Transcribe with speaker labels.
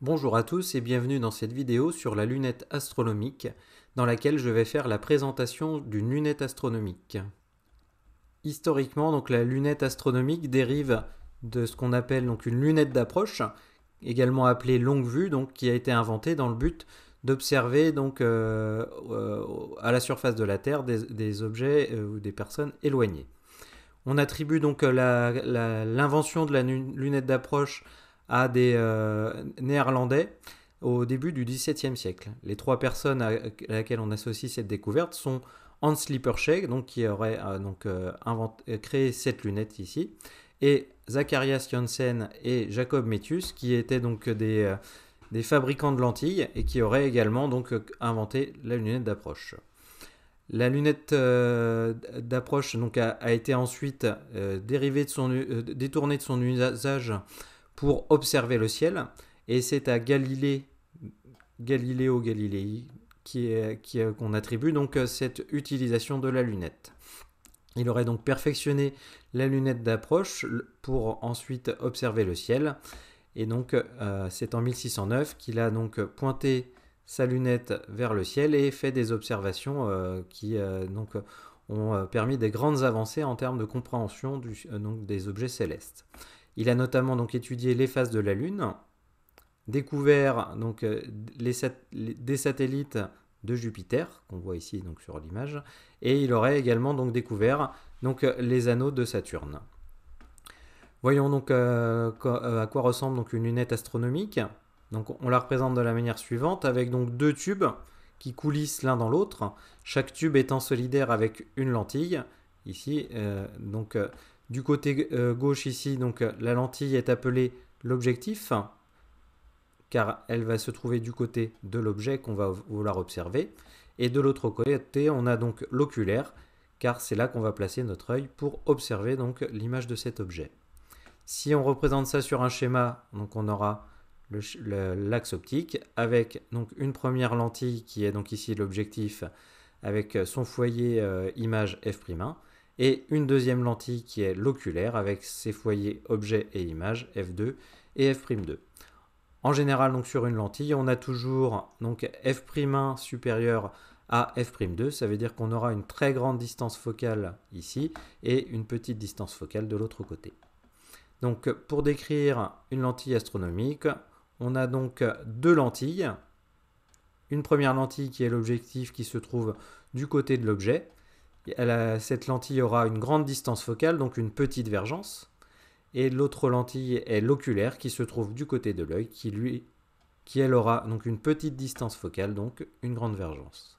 Speaker 1: Bonjour à tous et bienvenue dans cette vidéo sur la lunette astronomique dans laquelle je vais faire la présentation d'une lunette astronomique. Historiquement, donc la lunette astronomique dérive de ce qu'on appelle donc une lunette d'approche, également appelée longue vue, donc qui a été inventée dans le but d'observer donc euh, euh, à la surface de la Terre des, objets euh, ou des personnes éloignées. On attribue donc l'invention de la lunette d'approche à des euh, Néerlandais au début du XVIIe siècle. Les trois personnes à laquelle on associe cette découverte sont Hans Lippershey, donc qui aurait euh, euh, créé cette lunette ici, et Zacharias Janssen et Jacob Metius, qui étaient donc des, fabricants de lentilles et qui auraient également donc inventé la lunette d'approche. La lunette d'approche a, été ensuite détournée de son usage pour observer le ciel. Et c'est à Galilée, Galiléo Galilei qui qui qu'on attribue donc euh, cette utilisation de la lunette. Il aurait donc perfectionné la lunette d'approche pour ensuite observer le ciel. Et donc euh, c'est en 1609 qu'il a donc pointé sa lunette vers le ciel et fait des observations euh, qui donc, ont permis des grandes avancées en termes de compréhension des objets célestes. Il a notamment donc étudié les phases de la Lune, découvert donc euh, des satellites de Jupiter qu'on voit ici donc sur l'image, et il aurait également donc découvert donc euh, les anneaux de Saturne. Voyons donc euh, à quoi ressemble donc une lunette astronomique. on la représente de la manière suivante avec donc deux tubes qui coulissent l'un dans l'autre, chaque tube étant solidaire avec une lentille. Ici donc du côté euh, gauche ici, donc euh, la lentille est appelée l'objectif, car elle va se trouver du côté de l'objet qu'on va vouloir observer. Et de l'autre côté, on a donc l'oculaire, car c'est là qu'on va placer notre œil pour observer donc l'image de cet objet. Si on représente ça sur un schéma, donc on aura l'axe optique avec donc une première lentille qui est donc ici l'objectif avec son foyer euh, image f'1 et une deuxième lentille qui est l'oculaire avec ses foyers objet et image f2 et f'2. En général, donc sur une lentille, on a toujours donc f'1 supérieur à f'2, ça veut dire qu'on aura une très grande distance focale ici et une petite distance focale de l'autre côté. Donc pour décrire une lentille astronomique, on a donc deux lentilles. Une première lentille qui est l'objectif qui se trouve du côté de l'objet, cette lentille aura une grande distance focale, donc une petite vergence. Et l'autre lentille est l'oculaire qui se trouve du côté de l'œil, qui lui, qui elle aura donc une petite distance focale, donc une grande vergence.